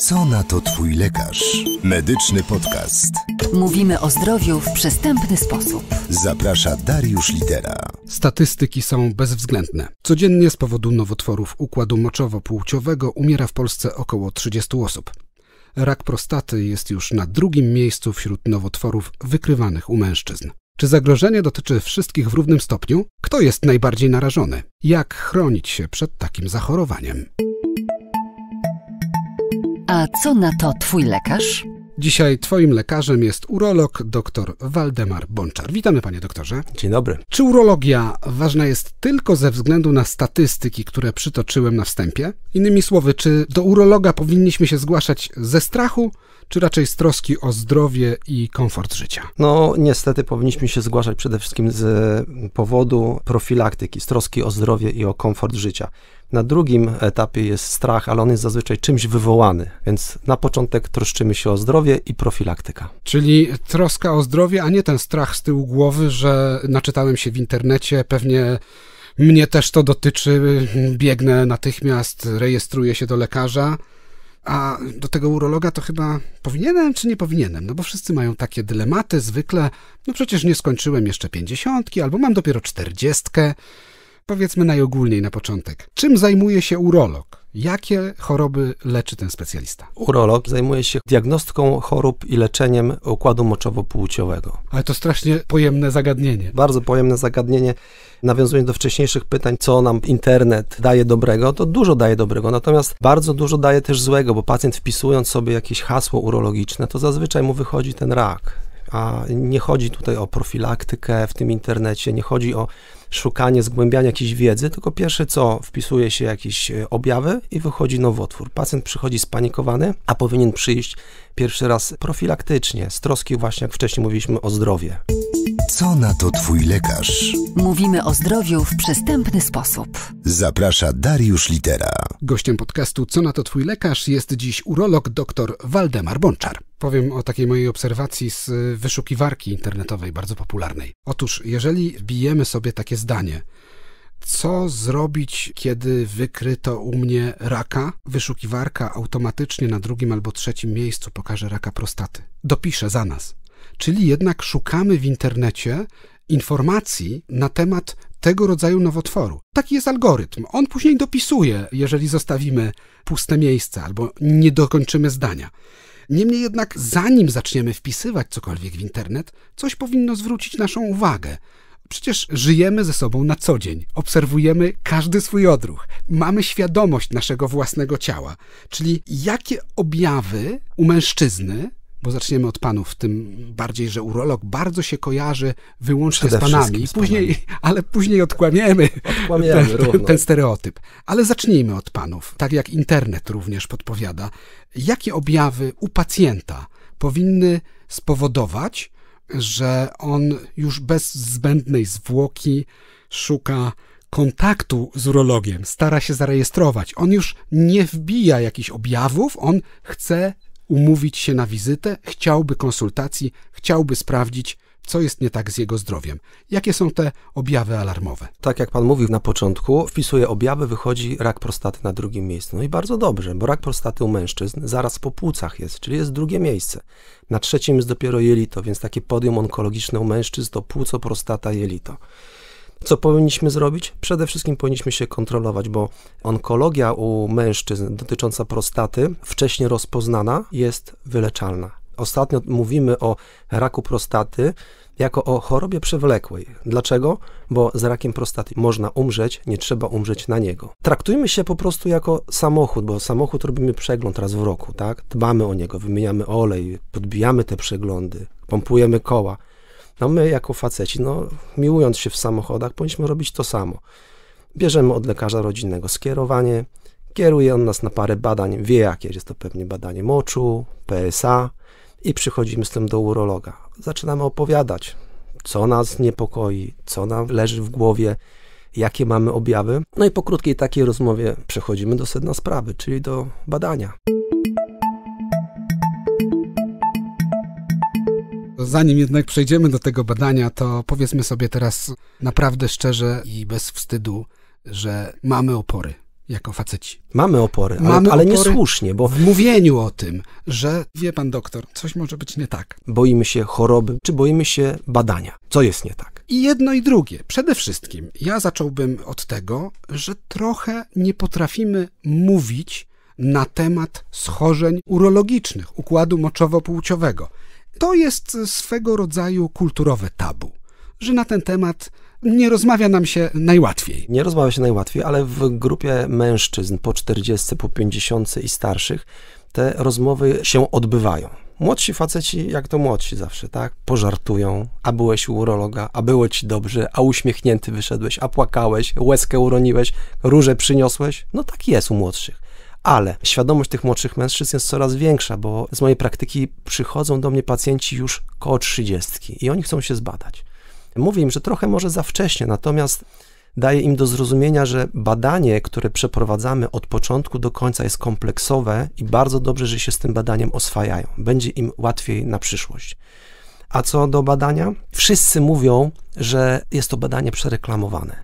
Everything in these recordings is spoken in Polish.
Co na to Twój lekarz? Medyczny podcast. Mówimy o zdrowiu w przystępny sposób. Zaprasza Dariusz Lidera. Statystyki są bezwzględne. Codziennie z powodu nowotworów układu moczowo-płciowego umiera w Polsce około 30 osób. Rak prostaty jest już na drugim miejscu wśród nowotworów wykrywanych u mężczyzn. Czy zagrożenie dotyczy wszystkich w równym stopniu? Kto jest najbardziej narażony? Jak chronić się przed takim zachorowaniem? co na to Twój lekarz? Dzisiaj Twoim lekarzem jest urolog dr Waldemar Bączar. Witamy, panie doktorze. Dzień dobry. Czy urologia ważna jest tylko ze względu na statystyki, które przytoczyłem na wstępie? Innymi słowy, czy do urologa powinniśmy się zgłaszać ze strachu, czy raczej z troski o zdrowie i komfort życia? No, niestety powinniśmy się zgłaszać przede wszystkim z powodu profilaktyki, z troski o zdrowie i o komfort życia. Na drugim etapie jest strach, ale on jest zazwyczaj czymś wywołany, więc na początek troszczymy się o zdrowie i profilaktyka. Czyli troska o zdrowie, a nie ten strach z tyłu głowy, że naczytałem się w internecie, pewnie mnie też to dotyczy, biegnę natychmiast, rejestruję się do lekarza. A do tego urologa to chyba powinienem czy nie powinienem, no bo wszyscy mają takie dylematy zwykle, no przecież nie skończyłem jeszcze pięćdziesiątki, albo mam dopiero czterdziestkę. Powiedzmy najogólniej na początek. Czym zajmuje się urolog? Jakie choroby leczy ten specjalista? Urolog zajmuje się diagnostyką chorób i leczeniem układu moczowo-płciowego. Ale to strasznie pojemne zagadnienie. Bardzo pojemne zagadnienie. Nawiązując do wcześniejszych pytań, co nam internet daje dobrego, to dużo daje dobrego, natomiast bardzo dużo daje też złego, bo pacjent wpisując sobie jakieś hasło urologiczne, to zazwyczaj mu wychodzi ten rak. A nie chodzi tutaj o profilaktykę w tym internecie, nie chodzi o szukanie, zgłębianie jakiejś wiedzy, tylko pierwsze co, wpisuje się jakieś e, objawy i wychodzi nowotwór. Pacjent przychodzi spanikowany, a powinien przyjść pierwszy raz profilaktycznie, z troski właśnie, jak wcześniej mówiliśmy, o zdrowie. Co na to Twój lekarz? Mówimy o zdrowiu w przystępny sposób. Zaprasza Dariusz Litera. Gościem podcastu Co na to Twój lekarz jest dziś urolog dr Waldemar Bączar. Powiem o takiej mojej obserwacji z e, wyszukiwarki internetowej, bardzo popularnej. Otóż, jeżeli bijemy sobie takie zdanie. Co zrobić, kiedy wykryto u mnie raka? Wyszukiwarka automatycznie na drugim albo trzecim miejscu pokaże raka prostaty. Dopisze za nas. Czyli jednak szukamy w internecie informacji na temat tego rodzaju nowotworu. Taki jest algorytm. On później dopisuje, jeżeli zostawimy puste miejsce albo nie dokończymy zdania. Niemniej jednak, zanim zaczniemy wpisywać cokolwiek w internet, coś powinno zwrócić naszą uwagę. Przecież żyjemy ze sobą na co dzień, obserwujemy każdy swój odruch, mamy świadomość naszego własnego ciała. Czyli jakie objawy u mężczyzny, bo zaczniemy od panów, tym bardziej, że urolog bardzo się kojarzy wyłącznie Przede z panami, z później, panami. ale później odkłamiemy, odkłamiemy ten, ten, stereotyp. Ale zacznijmy od panów, tak jak internet również podpowiada. Jakie objawy u pacjenta powinny spowodować, że on już bez zbędnej zwłoki szuka kontaktu z urologiem, stara się zarejestrować. On już nie wbija jakichś objawów, on chce umówić się na wizytę, chciałby konsultacji, chciałby sprawdzić, co jest nie tak z jego zdrowiem. Jakie są te objawy alarmowe? Tak jak pan mówił na początku, wpisuje objawy, wychodzi rak prostaty na drugim miejscu. No i bardzo dobrze, bo rak prostaty u mężczyzn zaraz po płucach jest, czyli jest drugie miejsce. Na trzecim jest dopiero jelito, więc takie podium onkologiczne u mężczyzn to płuco, prostata, jelito. Co powinniśmy zrobić? Przede wszystkim powinniśmy się kontrolować, bo onkologia u mężczyzn dotycząca prostaty, wcześniej rozpoznana, jest wyleczalna ostatnio mówimy o raku prostaty jako o chorobie przewlekłej. Dlaczego? Bo z rakiem prostaty można umrzeć, nie trzeba umrzeć na niego. Traktujmy się po prostu jako samochód, bo samochód robimy przegląd raz w roku, tak? Dbamy o niego, wymieniamy olej, podbijamy te przeglądy, pompujemy koła. No my jako faceci, no miłując się w samochodach, powinniśmy robić to samo. Bierzemy od lekarza rodzinnego skierowanie, kieruje on nas na parę badań, wie jakie, jest to pewnie badanie moczu, PSA, i przychodzimy z tym do urologa. Zaczynamy opowiadać, co nas niepokoi, co nam leży w głowie, jakie mamy objawy. No i po krótkiej takiej rozmowie przechodzimy do sedna sprawy, czyli do badania. Zanim jednak przejdziemy do tego badania, to powiedzmy sobie teraz naprawdę szczerze i bez wstydu, że mamy opory jako faceci. Mamy opory, ale, Mamy ale opory niesłusznie, bo... W mówieniu o tym, że wie pan doktor, coś może być nie tak. Boimy się choroby, czy boimy się badania. Co jest nie tak? I jedno i drugie. Przede wszystkim ja zacząłbym od tego, że trochę nie potrafimy mówić na temat schorzeń urologicznych układu moczowo-płciowego. To jest swego rodzaju kulturowe tabu, że na ten temat nie rozmawia nam się najłatwiej. Nie rozmawia się najłatwiej, ale w grupie mężczyzn po 40, po 50 i starszych te rozmowy się odbywają. Młodsi faceci, jak to młodsi zawsze, tak? Pożartują, a byłeś u urologa, a było ci dobrze, a uśmiechnięty wyszedłeś, a płakałeś, łezkę uroniłeś, róże przyniosłeś. No tak jest u młodszych. Ale świadomość tych młodszych mężczyzn jest coraz większa, bo z mojej praktyki przychodzą do mnie pacjenci już koło 30 i oni chcą się zbadać. Mówię im, że trochę może za wcześnie, natomiast daje im do zrozumienia, że badanie, które przeprowadzamy od początku do końca jest kompleksowe i bardzo dobrze, że się z tym badaniem oswajają. Będzie im łatwiej na przyszłość. A co do badania? Wszyscy mówią, że jest to badanie przereklamowane,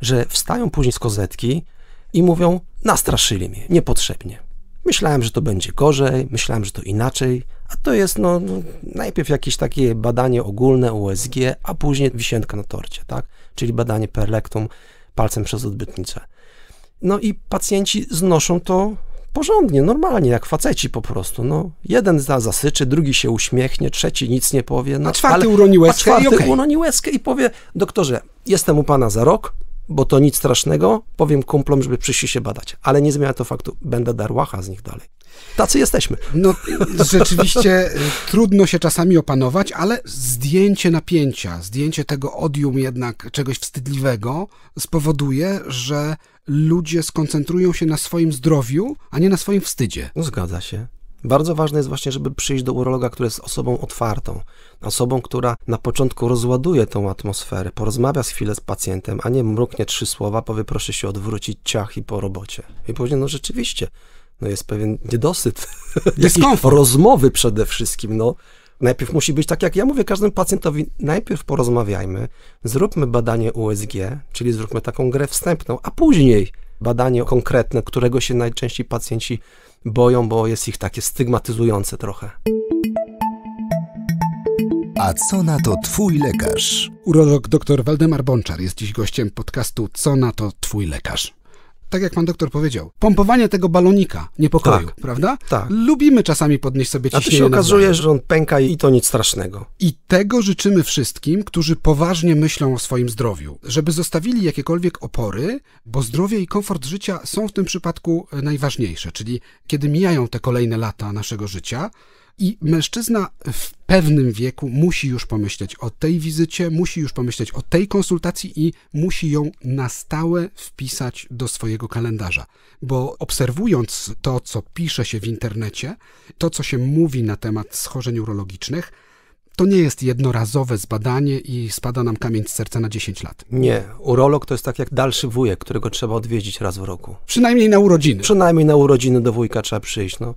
że wstają później z kozetki i mówią: Nastraszyli mnie niepotrzebnie. Myślałem, że to będzie gorzej, myślałem, że to inaczej, a to jest no, no, najpierw jakieś takie badanie ogólne USG, a później wisienka na torcie, tak? Czyli badanie perlektum palcem przez odbytnicę. No i pacjenci znoszą to porządnie, normalnie, jak faceci po prostu. No, jeden za zasyczy, drugi się uśmiechnie, trzeci nic nie powie. No, a czwarty uroni łezkę a czwarty i okay. łezkę i powie, doktorze, jestem u pana za rok, bo to nic strasznego, powiem kumplom, żeby przyszli się badać. Ale nie zmienia to faktu, będę darłacha z nich dalej. Tacy jesteśmy. No, rzeczywiście e, trudno się czasami opanować, ale zdjęcie napięcia, zdjęcie tego odium jednak czegoś wstydliwego spowoduje, że ludzie skoncentrują się na swoim zdrowiu, a nie na swoim wstydzie. No, zgadza się. Bardzo ważne jest właśnie, żeby przyjść do urologa, który jest osobą otwartą, osobą, która na początku rozładuje tą atmosferę, porozmawia z chwilę z pacjentem, a nie mruknie trzy słowa, powie proszę się odwrócić, ciach i po robocie. I później, no rzeczywiście, no jest pewien niedosyt. Dyskomfort. rozmowy przede wszystkim, no. Najpierw musi być tak, jak ja mówię każdym pacjentowi, najpierw porozmawiajmy, zróbmy badanie USG, czyli zróbmy taką grę wstępną, a później badanie konkretne, którego się najczęściej pacjenci boją, bo jest ich takie stygmatyzujące trochę. A co na to twój lekarz? Urolog dr Waldemar Bączar jest dziś gościem podcastu Co na to twój lekarz tak jak pan doktor powiedział, pompowanie tego balonika niepokoju, tak, prawda? Tak. Lubimy czasami podnieść sobie ciśnienie. A to się okazuje, że on pęka i to nic strasznego. I tego życzymy wszystkim, którzy poważnie myślą o swoim zdrowiu, żeby zostawili jakiekolwiek opory, bo zdrowie i komfort życia są w tym przypadku najważniejsze, czyli kiedy mijają te kolejne lata naszego życia, i mężczyzna w pewnym wieku musi już pomyśleć o tej wizycie, musi już pomyśleć o tej konsultacji i musi ją na stałe wpisać do swojego kalendarza. Bo obserwując to, co pisze się w internecie, to, co się mówi na temat schorzeń urologicznych, to nie jest jednorazowe zbadanie i spada nam kamień z serca na 10 lat. Nie, urolog to jest tak jak dalszy wujek, którego trzeba odwiedzić raz w roku. Przynajmniej na urodziny. Przynajmniej na urodziny do wujka trzeba przyjść. No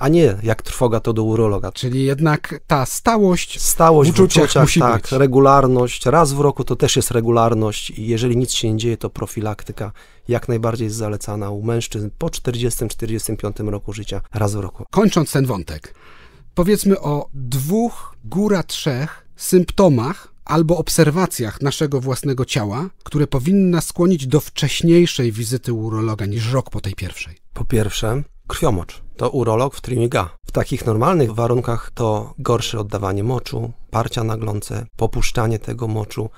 a nie jak trwoga to do urologa. Czyli jednak ta stałość, stałość w uczuciach, w uczuciach musi tak, być. regularność, raz w roku to też jest regularność i jeżeli nic się nie dzieje, to profilaktyka jak najbardziej jest zalecana u mężczyzn po 40-45 roku życia raz w roku. Kończąc ten wątek, powiedzmy o dwóch, góra trzech symptomach albo obserwacjach naszego własnego ciała, które powinny nas skłonić do wcześniejszej wizyty urologa niż rok po tej pierwszej. Po pierwsze, krwiomocz. To urolog w trimiga. W takich normalnych warunkach to gorsze oddawanie moczu, parcia naglące, popuszczanie tego moczu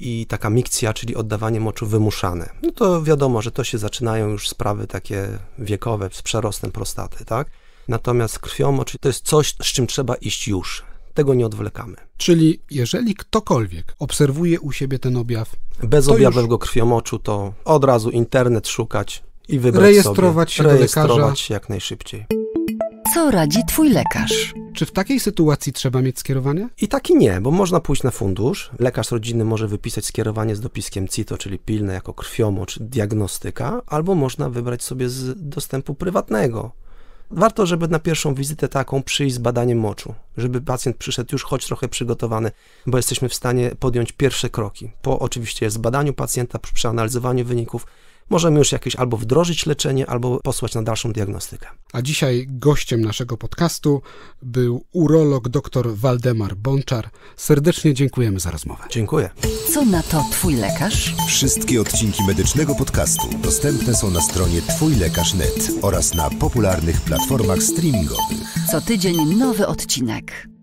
i taka mikcja, czyli oddawanie moczu wymuszane. No to wiadomo, że to się zaczynają już sprawy takie wiekowe z przerostem prostaty, tak? Natomiast krwiomocz to jest coś, z czym trzeba iść już. Tego nie odwlekamy. Czyli jeżeli ktokolwiek obserwuje u siebie ten objaw, bez objawowego krwiomoczu, to od razu internet szukać, i wybrać rejestrować sobie, się rejestrować do lekarza. się jak najszybciej. Co radzi Twój lekarz? Czy w takiej sytuacji trzeba mieć skierowanie? I taki nie, bo można pójść na fundusz. Lekarz rodzinny może wypisać skierowanie z dopiskiem CITO, czyli pilne jako krwiomocz, diagnostyka, albo można wybrać sobie z dostępu prywatnego. Warto, żeby na pierwszą wizytę taką przyjść z badaniem moczu, żeby pacjent przyszedł już choć trochę przygotowany, bo jesteśmy w stanie podjąć pierwsze kroki. Po oczywiście zbadaniu pacjenta, przy przeanalizowaniu wyników, możemy już jakieś albo wdrożyć leczenie, albo posłać na dalszą diagnostykę. A dzisiaj gościem naszego podcastu był urolog dr Waldemar Bączar. Serdecznie dziękujemy za rozmowę. Dziękuję. Co na to Twój lekarz? Wszystkie odcinki medycznego podcastu dostępne są na stronie twójlekarz.net oraz na popularnych platformach streamingowych. Co tydzień nowy odcinek.